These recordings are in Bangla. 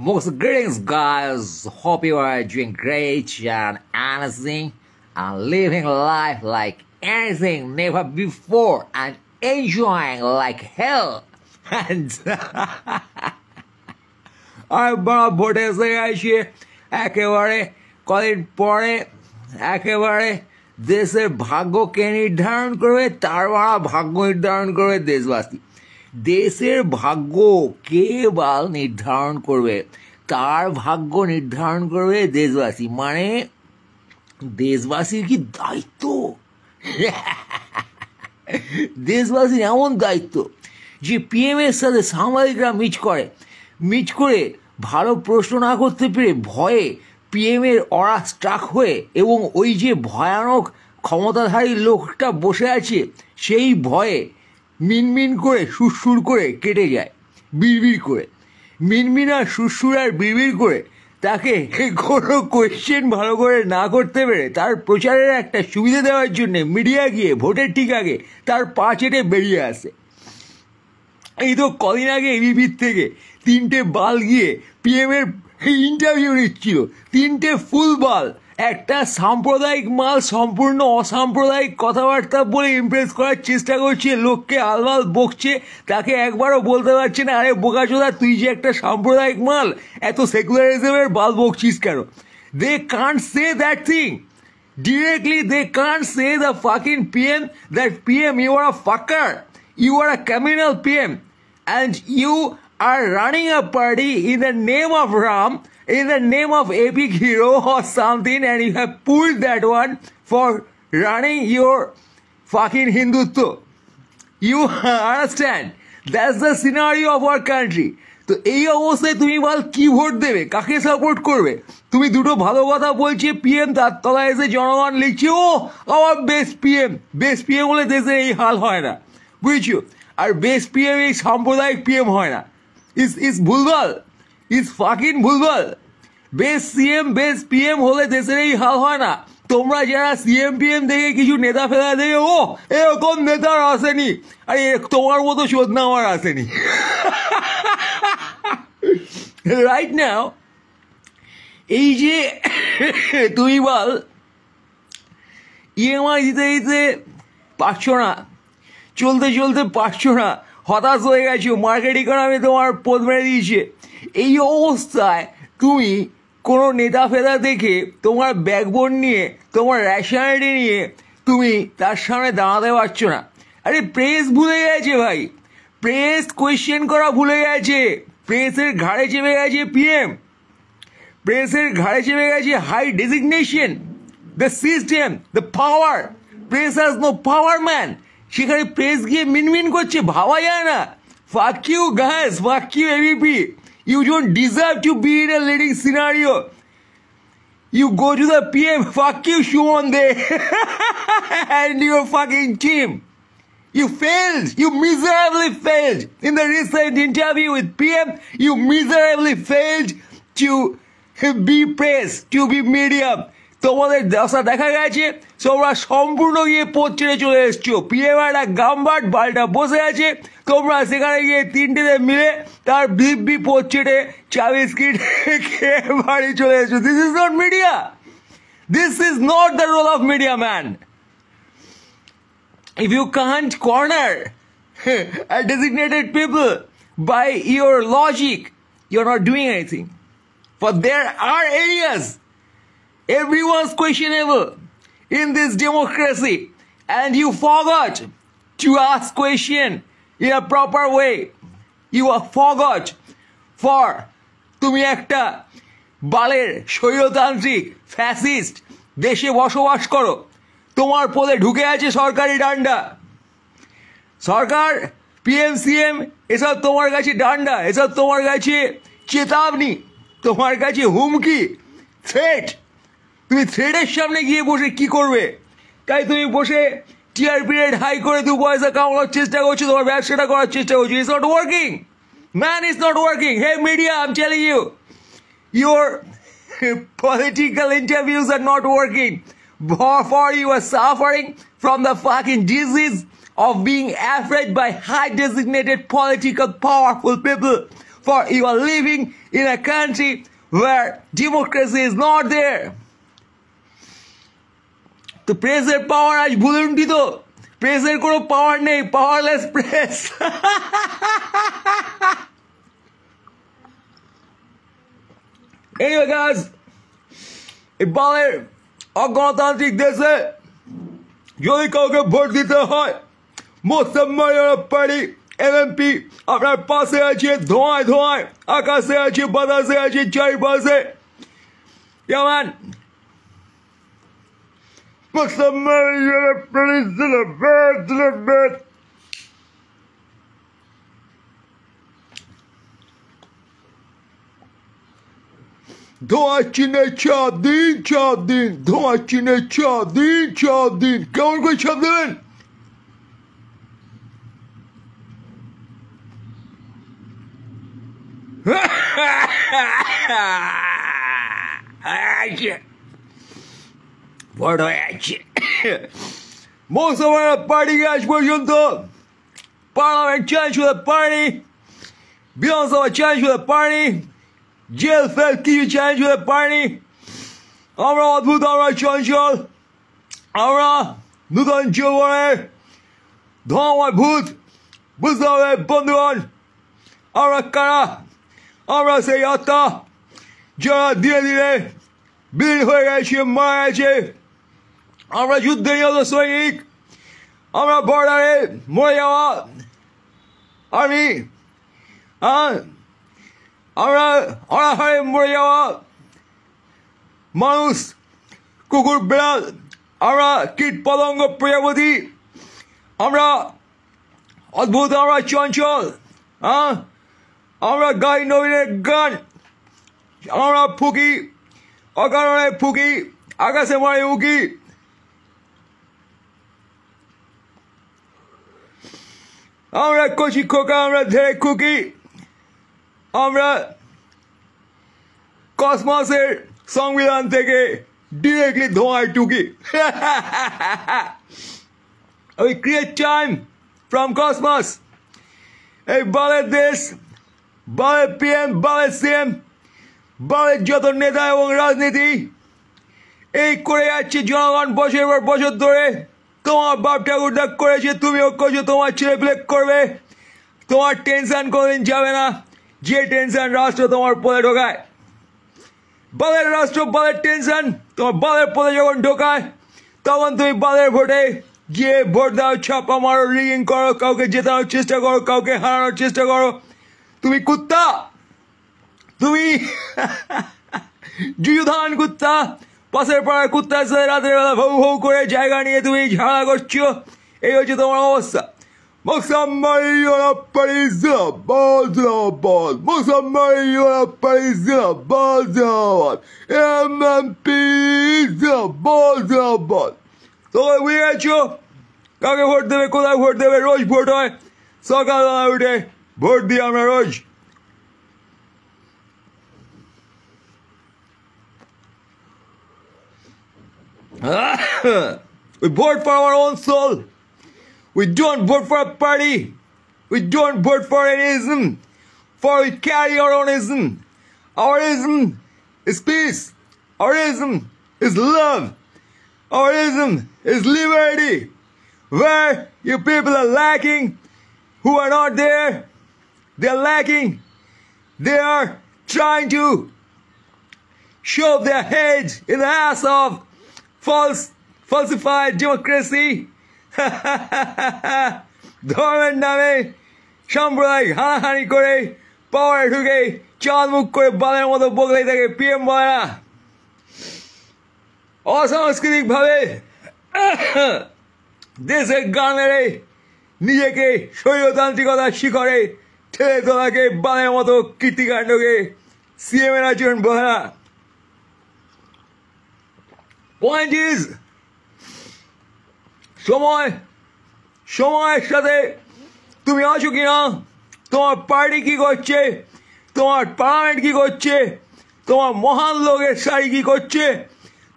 Most greetings guys, hope you are doing great and anything, and living life like anything never before and enjoying like hell and I'm Bob ভোটেসে আছি একেবারে কদিন পরে একেবারে দেশের ভাগ্যকে নির্ধারণ করবে তার ভাগ্য নির্ধারণ করবে দেশবাসী দেশের ভাগ্য কেবল নির্ধারণ করবে তার ভাগ্য নির্ধারণ করবে দেশবাসী মানে দেশবাসীর কি দায়িত্ব দেশবাসীর এমন দায়িত্ব যে পিএম এর সাথে সাংবাদিকরা মিচ করে মিচ করে ভালো প্রশ্ন না করতে পেরে ভয়ে পিএম এর অরা স্ট্রাক হয়ে এবং ওই যে ভয়ানক ক্ষমতাধারী লোকটা বসে আছে সেই ভয়ে মিনমিন করে সুরসুর করে কেটে যায় বিড়বিড় করে মিনমিন আর সুরসুর আর বিড়বিড় করে তাকে কোনো কোয়েশ্চেন ভালো করে না করতে পেরে তার প্রচারের একটা সুবিধা দেওয়ার জন্যে মিডিয়া গিয়ে ভোটের ঠিক আগে তার পা চেটে বেরিয়ে আসে এই তো কদিন আগে এবিপির থেকে তিনটে বাল গিয়ে পিএমের ইন্টারভিউ নিচ্ছিল তিনটে ফুল বাল একটা সাম্প্রদায়িক মাল সম্পূর্ণ অসাম্প্রদায়িক কথাবার্তা বলে ইমপ্রেস করার চেষ্টা করছে লোককে আলমাল বকছে তাকে একবারও বলতে পারছে না আরে বোকাচোদা তুই যে একটা সাম্প্রদায়িক মাল এত সেকুলারিজমের বাল বকছিস কেন they can't say that thing directly they can't say the fucking PM that PM you are a you are are criminal P M and you are running a party in the name of Ram, in the name of epic hero or something, and you have pulled that one for running your fucking Hindutva. You understand? That's the scenario of our country. তো এই অবস্থায় তুমি বল কি ভোট দেবে কাকে সাপোর্ট করবে তুমি দুটো ভালো কথা বলছে পিএম তার তলায় এসে জনগণ লিখছে ও আমার বেস্ট পিএম বেস্ট পিএম বলে দেশের এই হাল হয় না বুঝছো আর বেস্ট পিএম এই সাম্প্রদায়িক পিএম হয় না ইস ইস ভুলভাল ইস ফাকিন ভুলভাল বেশ সিএম বেশ পিএম হলে দেশের এই হাল হয় না তোমরা যারা সিএম পিএম দেখে কিছু নেতা ফেলা দেখে ও এরকম নেতার আসেনি আরে তোমার মতো শোধ আমার আসেনি রাইট নাও এই যে তুই বল ইএমআই e দিতে দিতে পারছো না চলতে চলতে পারছো না হতাশ হয়ে গেছো মার্কেট ইকোনমি তোমার পোদ মেরে দিয়েছে এই অবস্থায় তুমি কোনো নেতা ফেতা দেখে তোমার ব্যাকবোন নিয়ে তোমার রেশনালিটি নিয়ে তুমি তার সামনে দাঁড়াতে পারছো না আরে প্রেস ভুলে গেছে ভাই প্রেস কোয়েশ্চেন করা ভুলে গেছে প্রেসের ঘাড়ে চেপে গেছে পিএম প্রেসের ঘাড়ে চেপে গেছে high designation the system the power press has no power man সেখানে প্রেস গিয়ে মিনমিন করছে ভাবা যায় না ফাক ইউ গাস fuck you ABP you don't deserve to be in a leading scenario you go to the PM fuck you Shubhan De and your fucking team You failed. You miserably failed. In the recent interview with PM, you miserably failed to be praised. to be medium. তোমাদের দশা দেখা গেছে তোমরা সম্পূর্ণ গিয়ে পথ ছেড়ে চলে এসছো পিএমআইটা গাম্বাট বালটা বসে আছে তোমরা সেখানে গিয়ে তিনটেতে মিলে তার ভিপি পথ ছেড়ে চা খেয়ে বাড়ি চলে এসছো this is not media this is not the role of media man if you can't corner a designated people by logic logic, you're not doing anything For there are areas everyone's questionable in this democracy and you forgot to ask question in a proper way. You are forgot for তুমি একটা বালের স্বৈরতান্ত্রিক ফ্যাসিস্ট দেশে বসবাস করো তোমার পদে ঢুকে আছে সরকারি ডান্ডা সরকার পিএমসিএম এসব তোমার কাছে ডান্ডা এসব তোমার কাছে চেতাবনি তোমার কাছে হুমকি থ্রেট তুমি থ্রেডের সামনে গিয়ে বসে কি করবে তাই তুমি বসে টিআরপি রেট হাই করে তুমি পয়সা কামানোর চেষ্টা করছো তোমার ব্যবসাটা করার চেষ্টা করছো it's not working man is not working hey media am telling you your political interviews are not working for you are suffering from the fucking disease of being afraid by high designated political powerful people for you are living in a country where democracy is not there তো প্রেসের পাওয়ার আজ তো প্রেসের কোনো পাওয়ার নেই পাওয়ারলেস প্রেস Anyway, এই এবারের অগণতান্ত্রিক দেশে যদি কাউকে ভোট দিতে হয় এম পারি এমএমপি আপনার পাশে আছে ধোঁয়ায় ধোঁয়ায় আকাশে আছে বাতাসে আছে চারিপাশে যেমন Put some money in the pennies in the bed, in the bed. Domaćine Čadin, Čadin, not Čadin, Čadin, kako je Čadin? Ha ah, ha ha! বড়য়াছি মৌসুমের পার্টিকে আজ পর্যন্ত পার্লামেন্ট চেঞ্জ হতে পারেনি বিধানসভা চেঞ্জ হতে পারেনি জেল ফেল কিছু চেঞ্জ হতে পারেনি আমরা অদ্ভুত আমরা চঞ্চল আমরা নূতন জীবনের ধর্ময় ভূত বুঝতে হবে বন্ধুগণ আমরা কারা আমরা সেই আত্মা যারা ধীরে ধীরে বিলীন হয়ে গেছে মারা গেছে আমরা যুদ্ধে নিহত সৈনিক আমরা বর্ডারে মরে যাওয়া আর্মি আমরা অনাহারে মরে যাওয়া মানুষ কুকুর বিড়াল আমরা কীট পতঙ্গ প্রজাপতি আমরা অদ্ভুত আমরা চঞ্চল হ্যাঁ আমরা গাই নবীনের গান আমরা ফুকি অকারণে ফুকি আকাশে মারে উকি আমরা কচি খোকা আমরা ধেরে খুকি আমরা কসমাসের সংবিধান থেকে ডিরেক্টলি ধোঁয়ায় টুকি ওই ক্রিয়েট টাইম ফ্রম কসমাস এই বালের দেশ বালের পিএম বালের সিএম বালের যত নেতা এবং রাজনীতি এই করে যাচ্ছে জনগণ বছরের পর বছর ধরে তোমার বাপ ঠাকুর ডাক করেছে তুমিও করছো তোমার ছেলে প্লেক করবে তোমার টেনশন কোনোদিন যাবে না যে টেনশন রাষ্ট্র তোমার পদে ঢোকায় বালের রাষ্ট্র বালের টেনশন তোমার বালের পদে যখন ঢোকায় তখন তুমি বালের ভোটে গিয়ে ভোট দাও ছাপা মারো রিগিং করো কাউকে জেতানোর চেষ্টা করো কাউকে হারানোর চেষ্টা করো তুমি কুত্তা তুমি যুযুধান কুত্তা পাশের পাড়ার কুত্তা সাথে রাতের বেলা ভৌ ভৌ করে জায়গা নিয়ে তুমি ঝাড়া করছো এই হচ্ছে তোমার অবস্থা ওরা ওরা কাকে ভোট দেবে কোথায় ভোট দেবে রোজ ভোট হয় সকালবেলা উঠে ভোট দিই আমরা রোজ we board for our own soul. We don't board for a party. We don't board for an ism. For we carry our own ism. Our ism is peace. Our ism is love. Our ism is liberty. Where you people are lacking, who are not there, they're lacking. They are trying to shove their heads in the ass of false falsified democracy ধর্মের নামে সাম্প্রদায়িক হানাহানি করে পাওয়ারে ঢুকে চাঁদ মুখ করে বালের মতো বগলাই থাকে পিএম বলেরা অসাংস্কৃতিকভাবে দেশের গানের নিজেকে শৈলতান্ত্রিকতার শিখরে ঠেলে তোলাকে বালের মতো কীর্তিকাণ্ডকে সিএমের আচরণ বহেরা পয়েন্ট ইজ সময় সময়ের সাথে তুমি আছো কি না তোমার পার্টি কি করছে তোমার পার্লামেন্ট কি করছে তোমার মহান লোকের সারি কি করছে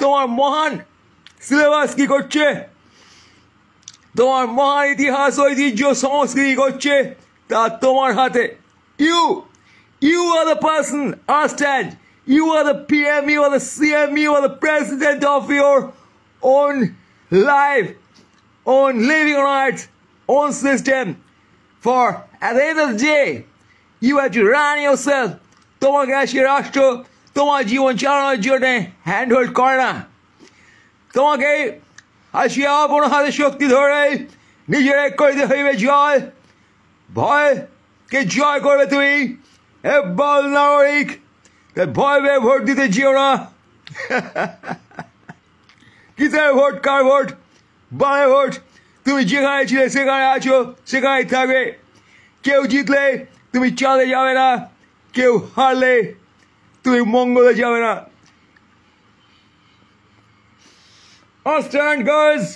তোমার মহান সিলেবাস কি করছে তোমার মহান ইতিহাস ঐতিহ্য সংস্কৃতি করছে তা তোমার হাতে you you are the person understand You are the PM, you are the CM, you are the president of your own life, own living rights, own system. For at the end of the day, you have to run yourself. Toma Gashi Rashto, Toma Jiwan Chalana Jordan, Handhold Corona. Toma Gay, Ashia Apono Hada Shokti Dore, Nijere Kori De Hive Joy, Boy, Ke Joy Kori Tui, Ebal Narorik. ভয় ভয়ে ভোট দিতে যেও না কিসের ভোট কার ভোট বারে ভোট তুমি যেখানে ছিলে সেখানে আছো সেখানেই থাকবে কেউ জিতলে তুমি চাঁদে যাবে না কেউ হারলে তুমি মঙ্গলে যাবে না स्टैंड गर्ल्स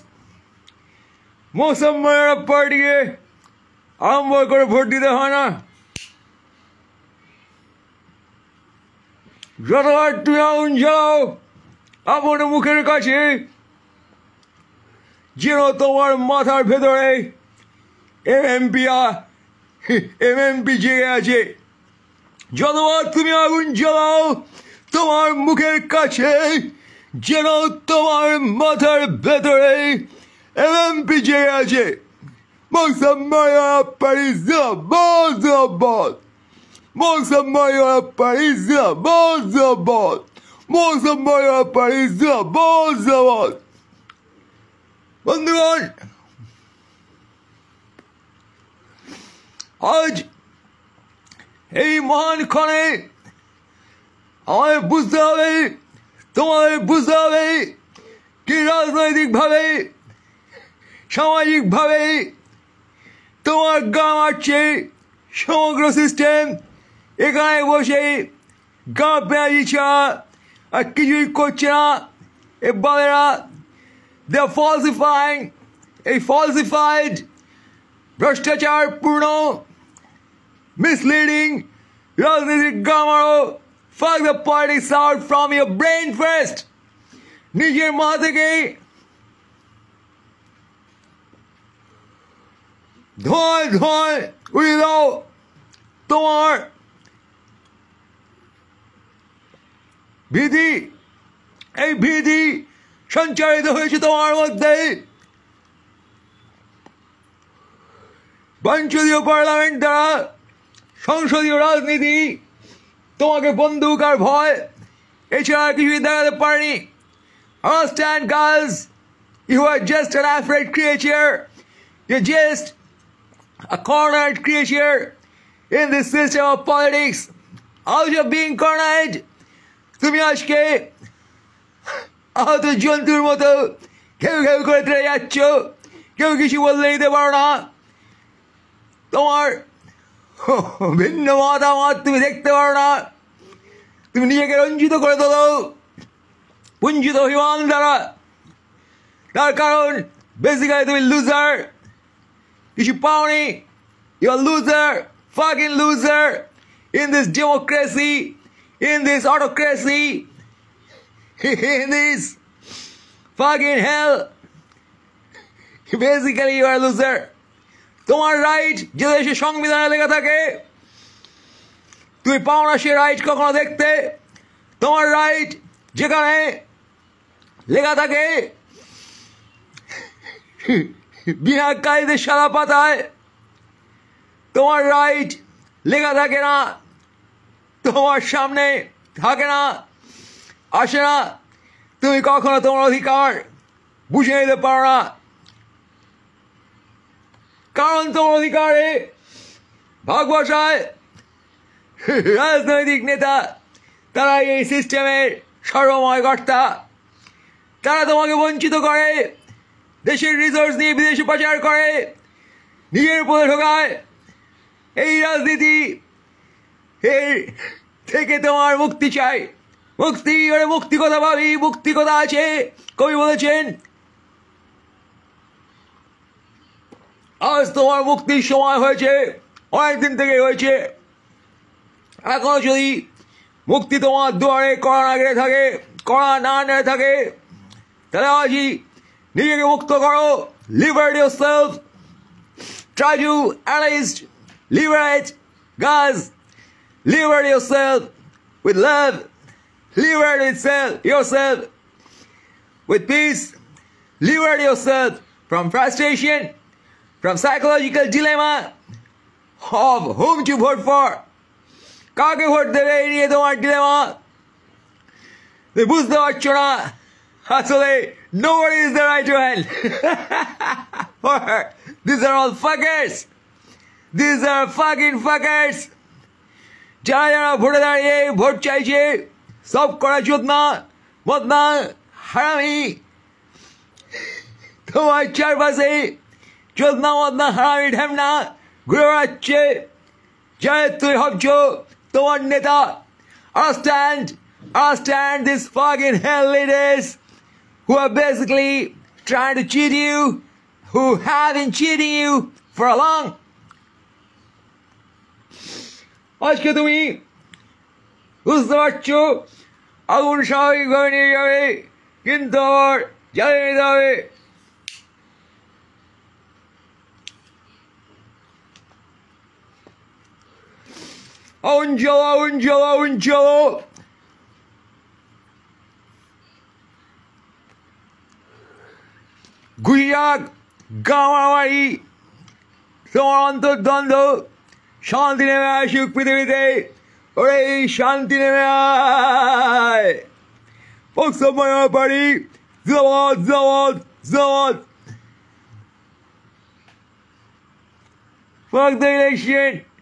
मौसम पार्टी के आम করে ভোট দিতে হয় না যতবার তুমি আগুন জ্বালাও আপন মুখের কাছে যেন তোমার মাথার ভেতরে এমএমপিয়া এমএমপি জেগে আছে যতবার তুমি আগুন জ্বালাও তোমার মুখের কাছে যেন তোমার মাথার ভেতরে এমএমপি জেগে আছে মুসলমান পারিস বস বস Monseigneur Parisien, Monseigneur, Monseigneur Parisien, Monseigneur. বন্ধুগণ আজ এই মহান ক্ষণে আমাদের বুঝতে হবে তোমাদের বুঝতে হবে কি রাজনৈতিকভাবে সামাজিকভাবে তোমার গা মারছে সমগ্র system E galera, hoje aí, Gabriel de Tchau, aqui de Cotinha, e galera, The Falsifying, e Falsified, Prostachar Purno, Misleading, Rosnes e Gamaro, Fuck the party sound from your brain first! Niger Mazake! Dhoi, dhoi, we love, tomorrow! ভীতি এই ভীতি সঞ্চারিত হয়েছে তোমার মধ্যে পঞ্চদীয় পার্লামেন্ট দ্বারা সংসদীয় রাজনীতি তোমাকে বন্দুক আর ভয় এছাড়া কিছুই দেখাতে পারেনি understand girls you are just an afraid creature you just a cornered creature in this system of politics How of being cornered তুমি আজকে আহত জন্তুর মতো কেউ কেউ করে তুলে যাচ্ছ কেউ কিছু বললে দিতে পারো না তোমার ভিন্ন মতামত তুমি দেখতে পারো না তুমি নিজেকে রঞ্জিত করে তোলো পুঞ্জিত অভিমান দ্বারা তার কারণ বেসিক্যালি তুমি লুজার কিছু পাওনি you are loser fucking loser in this democracy in this autocracy, in this fucking hell. Basically, you are a loser. তোমার রাইট যে দেশে সংবিধানে লেখা থাকে তুমি পাও না সে রাইট কখনো দেখতে তোমার রাইট যেখানে লেখা থাকে বিনা কায়দের সারা পাতায় তোমার রাইট লেখা থাকে না তোমার সামনে থাকে না আসে না তুমি কখনো তোমার অধিকার বুঝে নিতে পারো না কারণ তোমার অধিকারে ভাগবাসায় রাজনৈতিক নেতা তারা এই সিস্টেমের সর্বময় কর্তা তারা তোমাকে বঞ্চিত করে দেশের রিসোর্স নিয়ে বিদেশে পাচার করে নিজের উপরে ঢোকায় এই রাজনীতি এই থেকে তোমার মুক্তি চাই মুক্তি ওরে মানে মুক্তি কথা ভাবি মুক্তি কথা আছে কবি বলেছেন আজ তোমার মুক্তির সময় হয়েছে অনেকদিন থেকে হয়েছে এখনো যদি মুক্তি তোমার দুয়ারে করা না গেড়ে থাকে করা না নেড়ে থাকে তাহলে আজই নিজেকে মুক্ত করো liberate yourself try to analyse গাছ Liberate yourself with love. Liberate itself, yourself with peace. Liberate yourself from frustration, from psychological dilemma of whom to vote for. কাকে ভোট দেবে এই নিয়ে তোমার ডিলেমা বুঝতে পারছো না আসলে no is the right well this are all fuckers this are fucking fuckers যারা যারা ভোটে দাঁড়িয়ে ভোট চাইছে সব করা চোদ না বদনা হারামি তোমার চারপাশে চোদ না বদনা হারামি ঢ্যামনা ঘুরে বেড়াচ্ছে যারা তুই ভাবছ তোমার নেতা understand understand this fucking hell leaders who are basically trying to cheat you who have in cheating you for long আজকে তুমি বুঝতে পারছো আগুন স্বাভাবিক হয়ে নিয়ে যাবে কিন্তু আবার জ্বালিয়ে নিতে হবে Un jello, un jello, un jello. Guyak, Gawawai, Soranto শান্তিনেমায় সুখ পৃথিবীতে ওরে শান্তি নেমে আয় পশ্চিমবঙ্গ বাড়ি জবত জবত জবত Fuck the election!